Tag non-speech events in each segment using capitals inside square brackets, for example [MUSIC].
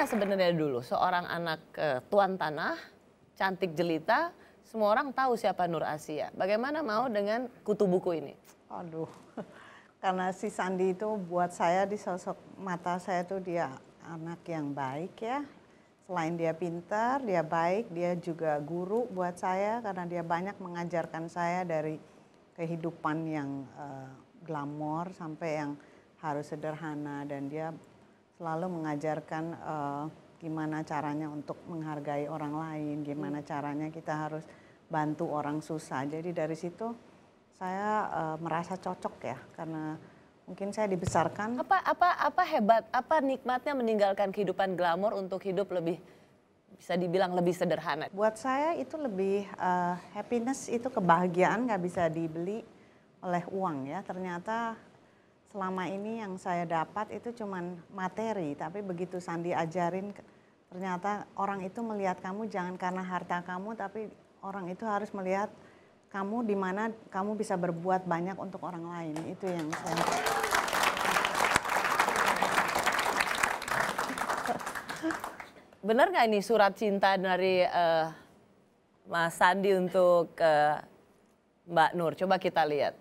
gimana sebenarnya dulu seorang anak uh, tuan tanah, cantik jelita, semua orang tahu siapa Nur Asia. Bagaimana mau dengan kutu buku ini? Aduh, [LAUGHS] karena si Sandi itu buat saya di sosok mata saya tuh dia anak yang baik ya. Selain dia pintar, dia baik, dia juga guru buat saya karena dia banyak mengajarkan saya dari kehidupan yang uh, glamor sampai yang harus sederhana dan dia selalu mengajarkan uh, gimana caranya untuk menghargai orang lain, gimana hmm. caranya kita harus bantu orang susah. Jadi dari situ saya uh, merasa cocok ya karena mungkin saya dibesarkan. Apa apa apa hebat, apa nikmatnya meninggalkan kehidupan glamor untuk hidup lebih bisa dibilang lebih sederhana. Buat saya itu lebih uh, happiness itu kebahagiaan nggak bisa dibeli oleh uang ya. Ternyata selama ini yang saya dapat itu cuman materi, tapi begitu Sandi ajarin ternyata orang itu melihat kamu jangan karena harta kamu, tapi orang itu harus melihat kamu di mana kamu bisa berbuat banyak untuk orang lain. Itu yang saya [LAUGHS] Benar nggak ini surat cinta dari uh, Mas Sandi untuk uh, Mbak Nur? Coba kita lihat.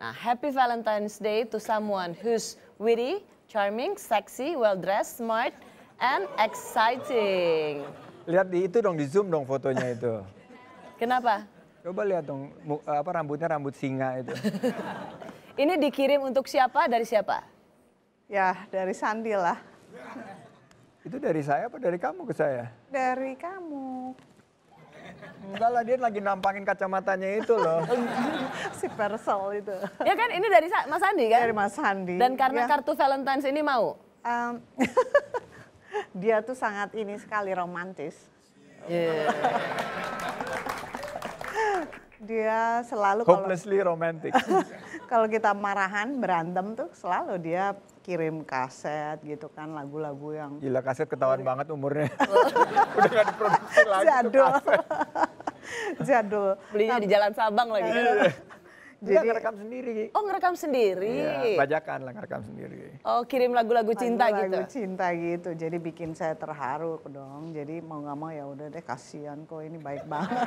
Nah, happy Valentine's Day to someone who's witty, charming, sexy, well-dressed, smart, and exciting. Lihat di itu dong, di zoom dong fotonya itu. Kenapa? Coba lihat dong, apa rambutnya rambut singa itu. [LAUGHS] Ini dikirim untuk siapa, dari siapa? Ya, dari Sandi lah. Itu dari saya apa dari kamu ke saya? Dari kamu. Enggak lah, dia lagi nampangin kacamatanya itu loh. [LAUGHS] si Persol itu. Ya kan, ini dari Mas Andi kan? Dari Mas Andi. Dan karena ya. kartu Valentine's ini mau? Um, [LAUGHS] dia tuh sangat ini sekali romantis. Yeah. dia selalu Hopelessly kalau, romantic. [LAUGHS] kalau kita marahan, berantem tuh selalu dia kirim kaset gitu kan lagu-lagu yang gila kaset ketahuan banget umurnya [LAUGHS] udah gak diproduksi lagi jadul jadul belinya nah, di jalan Sabang lagi jadi Enggak, ngerekam sendiri. Oh, ngerekam sendiri. Iya, bajakan lah ngerekam sendiri. Oh, kirim lagu-lagu cinta lagu, lagu gitu. Lagu cinta gitu. Jadi bikin saya terharu dong. Jadi mau nggak mau ya udah deh kasihan kok ini baik banget.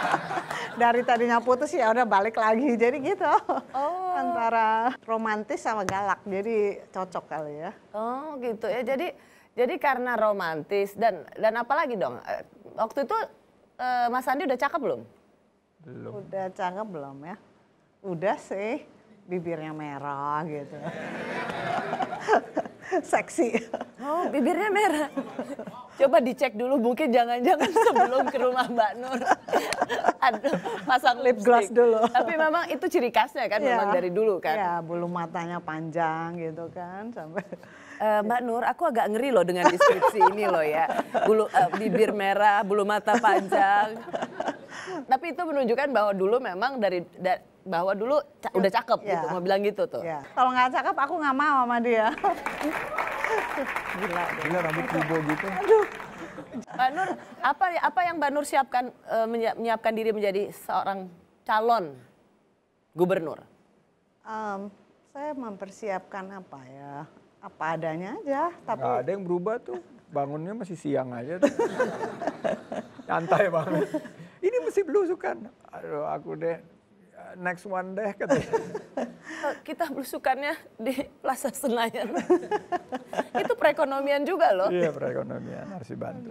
[LAUGHS] Dari tadinya putus ya udah balik lagi. Jadi gitu. Oh. Antara romantis sama galak. Jadi cocok kali ya. Oh, gitu ya. Jadi jadi karena romantis dan dan apalagi dong. Eh, waktu itu eh, Mas Andi udah cakep belum? Belum. Udah cakep belum ya? udah sih bibirnya merah gitu. [LAUGHS] Seksi. Oh, bibirnya merah. Coba dicek dulu mungkin jangan-jangan [LAUGHS] sebelum ke rumah Mbak Nur. [LAUGHS] Aduh, pasang lip gloss dulu. Tapi memang itu ciri khasnya kan ya. memang dari dulu kan. Ya, bulu matanya panjang gitu kan sampai eh, Mbak Nur, aku agak ngeri loh dengan deskripsi ini loh ya. Bulu uh, bibir merah, bulu mata panjang. Tapi itu menunjukkan bahwa dulu memang dari da, bahwa dulu ca udah iya. cakep yeah. gitu, iya. mau bilang gitu tuh. Yeah. Kalau nggak cakep aku nggak mau sama dia. [LAUGHS] Gila. Deh. Gila rambut kubo gitu. Aduh. Mbak Nur, apa apa yang Mbak Nur siapkan uh, menyiapkan diri menjadi seorang calon gubernur? Um, saya mempersiapkan apa ya? Apa adanya aja, tapi Gak ada yang berubah tuh. Bangunnya masih siang aja. Santai [LAUGHS] banget. Ini mesti belusukan. Aduh, aku deh next one deh kata. [LAUGHS] Eh, kita belusukannya di Plaza Senayan. [LAUGHS] Itu perekonomian juga loh. Iya perekonomian harus dibantu.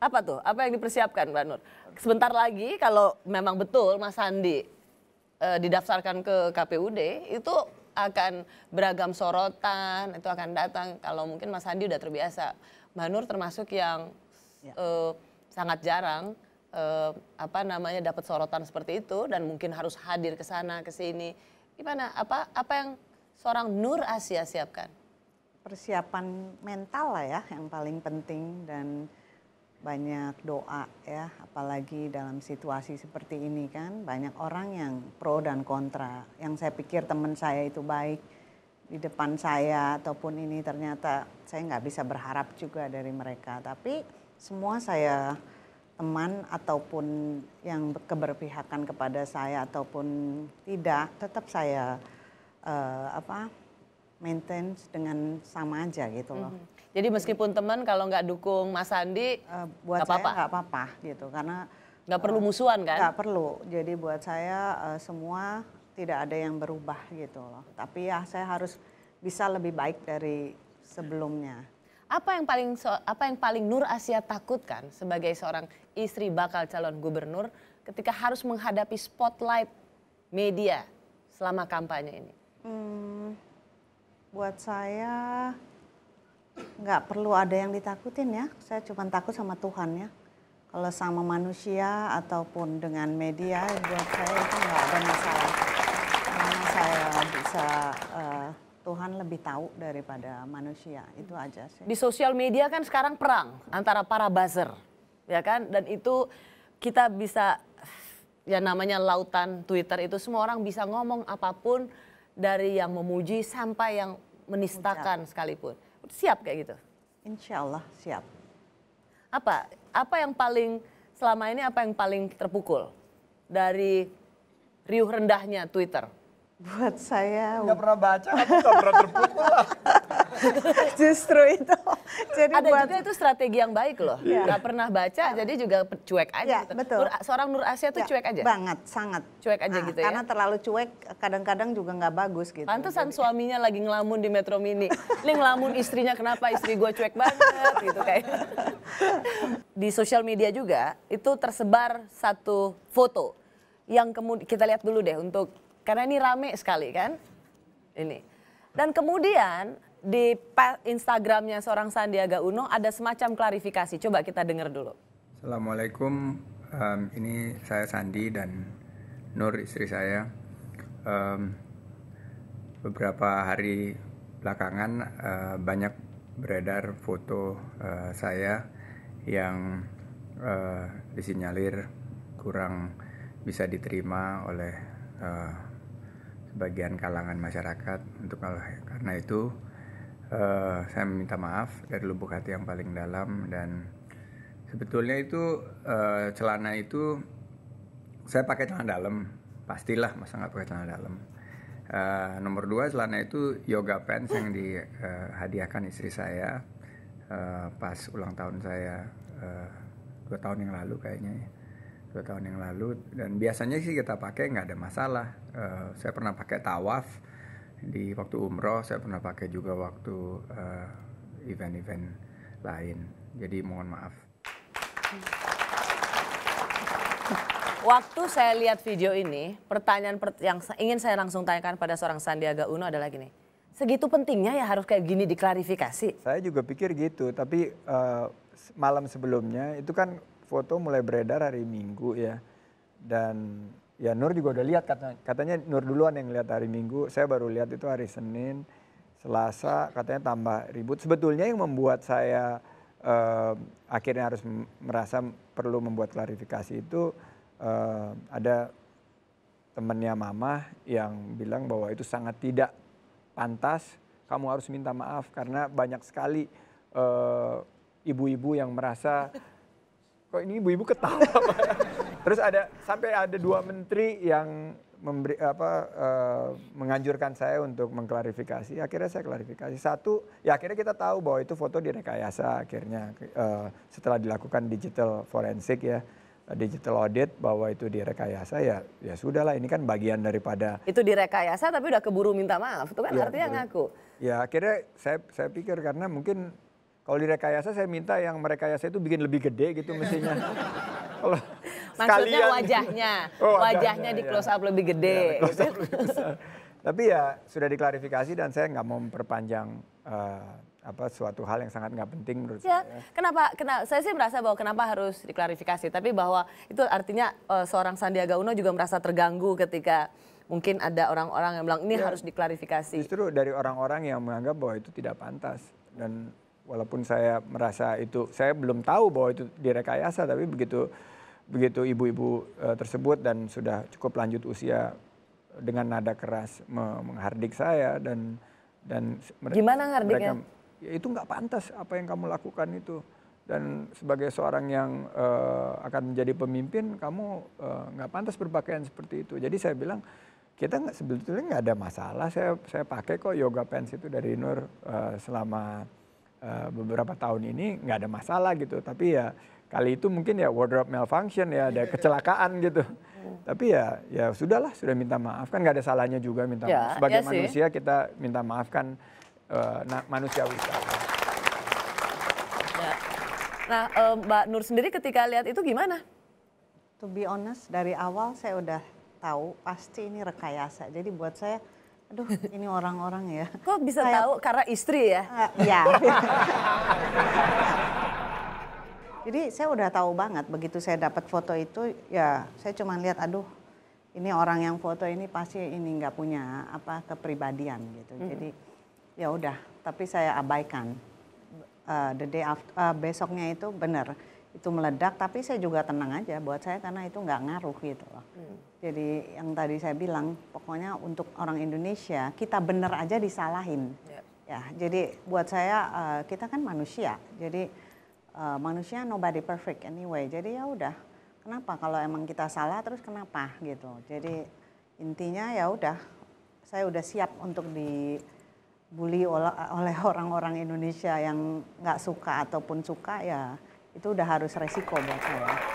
Apa tuh? Apa yang dipersiapkan Mbak Nur? Sebentar lagi kalau memang betul Mas Andi e, didaftarkan ke KPUD itu akan beragam sorotan itu akan datang kalau mungkin Mas Andi udah terbiasa Mbak Nur termasuk yang ya. e, sangat jarang eh, apa namanya dapat sorotan seperti itu dan mungkin harus hadir ke sana ke sini. Gimana apa apa yang seorang Nur Asia siapkan? Persiapan mental lah ya yang paling penting dan banyak doa ya apalagi dalam situasi seperti ini kan banyak orang yang pro dan kontra yang saya pikir teman saya itu baik di depan saya ataupun ini ternyata saya nggak bisa berharap juga dari mereka tapi semua saya teman ataupun yang keberpihakan kepada saya ataupun tidak tetap saya uh, apa maintain dengan sama aja gitu loh. Mm -hmm. Jadi meskipun teman kalau nggak dukung Mas Andi uh, buat gak saya nggak apa. apa gitu karena nggak uh, perlu eh, musuhan kan? Nggak perlu. Jadi buat saya uh, semua tidak ada yang berubah gitu loh. Tapi ya saya harus bisa lebih baik dari sebelumnya. Apa yang paling apa yang paling Nur Asia takutkan sebagai seorang istri bakal calon gubernur ketika harus menghadapi spotlight media selama kampanye ini? Hmm, buat saya nggak perlu ada yang ditakutin ya. Saya cuma takut sama Tuhan ya. Kalau sama manusia ataupun dengan media buat saya itu nggak ada masalah. Karena saya bisa uh, Tuhan lebih tahu daripada manusia. Itu aja sih. Di sosial media kan sekarang perang antara para buzzer. Ya kan? Dan itu kita bisa ya namanya lautan Twitter itu semua orang bisa ngomong apapun dari yang memuji sampai yang menistakan sekalipun. Siap kayak gitu. Insya Allah siap. Apa apa yang paling selama ini apa yang paling terpukul dari riuh rendahnya Twitter? Buat saya. Nggak pernah baca, aku nggak pernah [LAUGHS] Justru itu. Jadi Ada buat... juga itu strategi yang baik loh. Yeah. pernah baca, yeah. jadi juga cuek aja. Yeah, gitu. betul. seorang Nur Asia tuh yeah, cuek aja? Banget, sangat. Cuek aja nah, gitu karena ya? Karena terlalu cuek, kadang-kadang juga nggak bagus gitu. Pantesan jadi. suaminya lagi ngelamun di Metro Mini. Ini ngelamun istrinya kenapa istri gue cuek banget gitu kayak. Di sosial media juga, itu tersebar satu foto yang kemudian kita lihat dulu deh untuk karena ini rame sekali kan. Ini. Dan kemudian di Instagramnya seorang Sandiaga Uno ada semacam klarifikasi. Coba kita dengar dulu. Assalamualaikum. Um, ini saya Sandi dan Nur istri saya. Um, beberapa hari belakangan uh, banyak beredar foto uh, saya yang uh, disinyalir kurang bisa diterima oleh uh, sebagian kalangan masyarakat untuk karena itu uh, saya minta maaf dari lubuk hati yang paling dalam dan sebetulnya itu uh, celana itu saya pakai celana dalam pastilah masa nggak pakai celana dalam uh, nomor dua celana itu yoga pants yang dihadiahkan uh, istri saya uh, pas ulang tahun saya uh, dua tahun yang lalu kayaknya ya dua tahun yang lalu dan biasanya sih kita pakai nggak ada masalah uh, saya pernah pakai tawaf di waktu umroh saya pernah pakai juga waktu eh, event-event uh, lain jadi mohon maaf waktu saya lihat video ini pertanyaan per yang ingin saya langsung tanyakan pada seorang Sandiaga Uno adalah gini segitu pentingnya ya harus kayak gini diklarifikasi saya juga pikir gitu tapi uh, malam sebelumnya itu kan foto mulai beredar hari Minggu ya. Dan ya Nur juga udah lihat katanya, katanya Nur duluan yang lihat hari Minggu, saya baru lihat itu hari Senin, Selasa katanya tambah ribut. Sebetulnya yang membuat saya uh, akhirnya harus merasa perlu membuat klarifikasi itu uh, ada temennya mama yang bilang bahwa itu sangat tidak pantas, kamu harus minta maaf karena banyak sekali eh, ibu-ibu uh, yang merasa kok ini ibu-ibu ketawa. [LAUGHS] Terus ada sampai ada dua menteri yang memberi apa uh, menganjurkan saya untuk mengklarifikasi. Akhirnya saya klarifikasi. Satu, ya akhirnya kita tahu bahwa itu foto direkayasa akhirnya uh, setelah dilakukan digital forensik ya digital audit bahwa itu direkayasa ya ya sudahlah ini kan bagian daripada itu direkayasa tapi udah keburu minta maaf itu kan ya, artinya ngaku ya akhirnya saya saya pikir karena mungkin kalau rekayasa saya minta yang merekayasa itu bikin lebih gede gitu mestinya. [LAUGHS] maksudnya wajahnya, [LAUGHS] oh, wajahnya ya. iya, di close up lebih gede. Ya, lebih Tapi ya sudah diklarifikasi dan saya nggak mau memperpanjang uh, apa suatu hal yang sangat nggak penting menurut ya, saya. Kenapa? Kenapa? Saya sih merasa bahwa kenapa harus diklarifikasi. Tapi bahwa itu artinya uh, seorang Sandiaga Uno juga merasa terganggu ketika mungkin ada orang-orang yang bilang ini ya, harus diklarifikasi. Justru dari orang-orang yang menganggap bahwa itu tidak pantas dan walaupun saya merasa itu saya belum tahu bahwa itu direkayasa tapi begitu begitu ibu-ibu e, tersebut dan sudah cukup lanjut usia dengan nada keras menghardik saya dan dan gimana mereka ya? ya itu nggak pantas apa yang kamu lakukan itu dan sebagai seorang yang e, akan menjadi pemimpin kamu eh, nggak e, pantas berpakaian seperti itu jadi saya bilang kita nggak sebetulnya nggak ada masalah saya saya pakai kok yoga pants itu dari Nur uh, selama Eh, beberapa tahun ini nggak ada masalah gitu. Tapi ya kali itu mungkin ya wardrobe malfunction ya ada kecelakaan gitu. Tapi ya ya sudahlah sudah minta maaf kan nggak ada salahnya juga minta ya, maaf. Ya Sebagai ya manusia sih. kita minta maaf kan uh, nah, manusiawi. Nah eh, Mbak Nur sendiri ketika lihat itu gimana? To be honest dari awal saya udah tahu pasti ini rekayasa. Jadi buat saya Aduh, ini orang-orang ya. Kok bisa Kayak... tahu karena istri ya? Uh, [LAUGHS] Jadi saya udah tahu banget begitu saya dapat foto itu ya saya cuma lihat aduh ini orang yang foto ini pasti ini nggak punya apa kepribadian gitu. Mm -hmm. Jadi ya udah tapi saya abaikan. Uh, the day after uh, besoknya itu benar itu meledak tapi saya juga tenang aja buat saya karena itu nggak ngaruh gitu loh. Hmm. Jadi yang tadi saya bilang pokoknya untuk orang Indonesia kita bener aja disalahin. Yeah. Ya, jadi buat saya uh, kita kan manusia. Jadi uh, manusia nobody perfect anyway. Jadi ya udah. Kenapa kalau emang kita salah terus kenapa gitu. Jadi intinya ya udah saya udah siap untuk di bully oleh orang-orang Indonesia yang nggak suka ataupun suka ya itu udah harus resiko buat saya